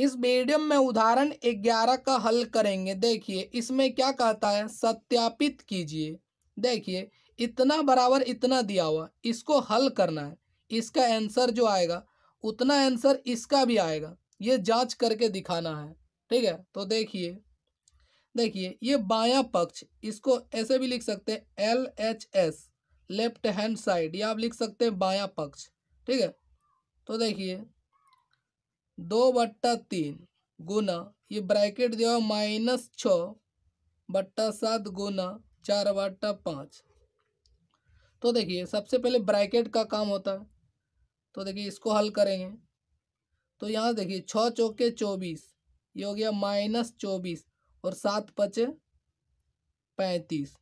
इस मीडियम में उदाहरण ग्यारह का हल करेंगे देखिए इसमें क्या कहता है सत्यापित कीजिए देखिए इतना बराबर इतना दिया हुआ इसको हल करना है इसका आंसर जो आएगा उतना आंसर इसका भी आएगा ये जांच करके दिखाना है ठीक है तो देखिए देखिए ये बायां पक्ष इसको ऐसे भी लिख सकते हैं L H S left hand side या आप लिख सकते हैं बायां पक्ष ठीक है तो देखिए दो बट्टा तीन गुना ये ब्रैकेट दिया हुआ माइनस छ बट्टा सात गुना चार बट्टा पाँच तो देखिए सबसे पहले ब्रैकेट का काम होता है तो देखिए इसको हल करेंगे तो यहाँ देखिए छः चौके चौबीस ये हो गया माइनस चौबीस और सात पचे पैंतीस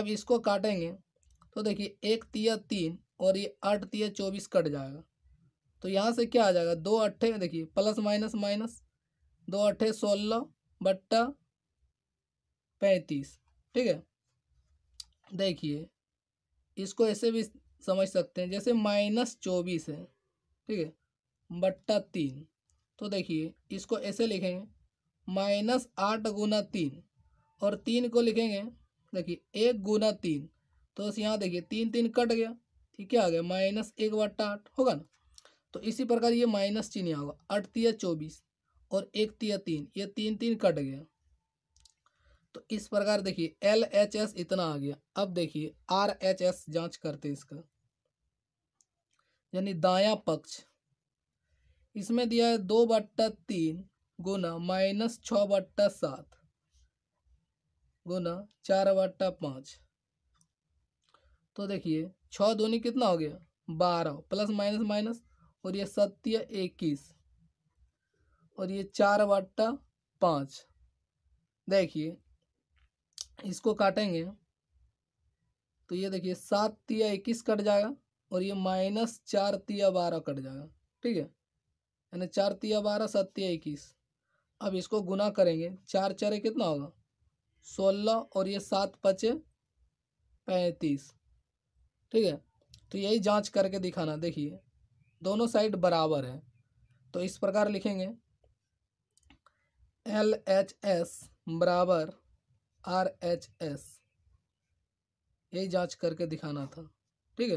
अब इसको काटेंगे तो देखिए एक तिया तीन और ये आठ तिया चौबीस कट जाएगा तो यहाँ से क्या आ जाएगा दो अट्ठे देखिए प्लस माइनस माइनस दो अट्ठे सोलह बट्टा पैंतीस ठीक है देखिए इसको ऐसे भी समझ सकते हैं जैसे माइनस चौबीस है ठीक है बट्टा तीन तो देखिए इसको ऐसे लिखेंगे माइनस आठ गुना तीन और तीन को लिखेंगे देखिए एक गुना तीन तो यहाँ देखिए तीन तीन कट गया ठीक है आ गया माइनस एक बट्टा आठ होगा ना तो इसी प्रकार ये माइनस चिन्ह होगा अठतिया चौबीस और एक तिया तीन ये तीन तीन कट गया तो इस प्रकार देखिए एल एच एस इतना आ गया अब देखिए आर एच एस जाँच करते इसका यानी दाया पक्ष इसमें दिया है दो बट्टा तीन गुना माइनस छ बट्टा सात गुना चार बट्टा पाँच तो देखिए छ दोनी कितना हो गया बारह प्लस माइनस माइनस और ये सत्य इक्कीस और ये चार वट्टा पाँच देखिए इसको काटेंगे तो ये देखिए सात तिया इक्कीस कट जाएगा और ये माइनस चार तिया बारह कट जाएगा ठीक है यानी चार तिया बारह सात तिया इक्कीस अब इसको गुना करेंगे चार चार कितना होगा सोलह और ये सात पचे पैंतीस ठीक है तो यही जांच करके दिखाना देखिए दोनों साइड बराबर है तो इस प्रकार लिखेंगे एल एच एस बराबर आर एच एस यही जांच करके दिखाना था ठीक है